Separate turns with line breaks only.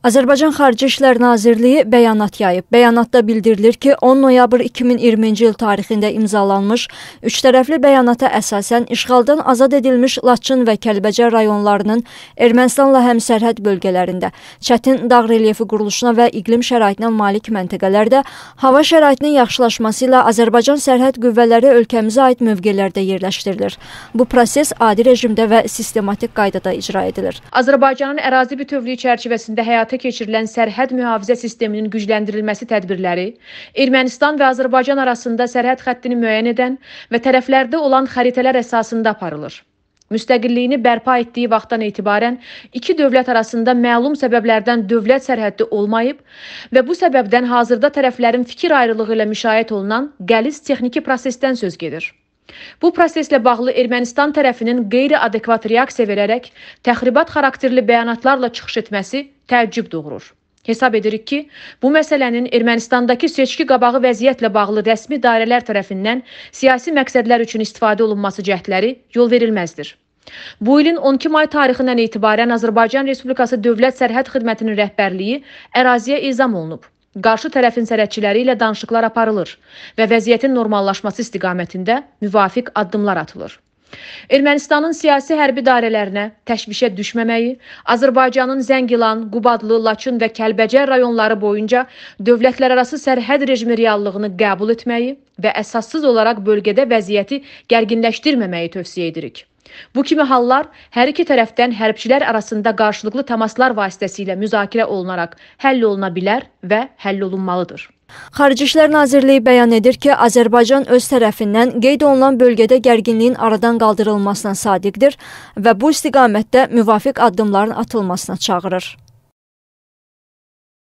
Azərbaycan Xarici İşlər Nazirliyi bəyanat yayıb. Bəyanatda bildirilir ki, 10 noyabr 2020-ci il tarixində imzalanmış üçtərəfli bəyanata əsasən işğaldan azad edilmiş Laçın və Kəlbəcər rayonlarının Ermənistanla həmsərhəd bölgələrində çətin dağ relyefi quruluşuna və iqlim şəraitinə malik məntəqələrdə hava şəraitinin yaxşılaşması ilə Azərbaycan sərhəd qüvvələri ölkəmizə aid mövqelərdə yerləşdirilir. Bu proses adi rejimdə və sistematik qaydada icra edilir.
Azərbaycanın ərazi bütövlüyü çərçivəsində həyata həyata keçirilən sərhəd mühafizə sisteminin gücləndirilməsi tədbirləri Ermənistan və Azərbaycan arasında sərhəd xəttini müəyyən edən və tərəflərdə olan xəritələr əsasında aparılır. Müstəqilliyini bərpa etdiyi vaxtdan etibarən iki dövlət arasında məlum səbəblərdən dövlət sərhəddi olmayıb və bu səbəbdən hazırda tərəflərin fikir ayrılığı ilə müşayiət olunan qəliz texniki prosesdən söz gedir. Bu proseslə bağlı Ermənistan tərəfinin qeyri-adekvat reaksiya verərək təxribat xarakterli bəyanatlarla çıxış etməsi təəccüb doğurur. Hesab edirik ki, bu məsələnin Ermənistandakı seçki qabağı vəziyyətlə bağlı rəsmi dairələr tərəfindən siyasi məqsədlər üçün istifadə olunması cəhdləri yol verilməzdir. Bu ilin 12 may tarixindən etibarən Azərbaycan Respublikası Dövlət Sərhəd Xidmətinin rəhbərliyi əraziyə izam olunub. Qarşı tərəfin sərhədçiləri ilə danışıqlar aparılır və vəziyyətin normallaşması istiqamətində müvafiq addımlar atılır. Ermənistanın siyasi hərbi dairələrinə təşvişə düşməməyi, Azərbaycanın Zəngilan, Qubadlı, Laçın və Kəlbəcər rayonları boyunca dövlətlərarası sərhəd rejimi reallığını qəbul etməyi və əsassız olaraq bölgədə vəziyyəti gərginləşdirməməyi tövsiyə edirik. Bu kimi hallar hər iki tərəfdən hərbçilər arasında qarşılıqlı təmaslar vasitəsilə müzakirə olunaraq həll oluna bilər və həll olunmalıdır.
Xarici İşlər Nazirliyi bəyan edir ki, Azərbaycan öz tərəfindən qeyd olunan bölgədə gərginliyin aradan qaldırılmasına sadiqdir və bu istiqamətdə müvafiq addımların atılmasına çağırır.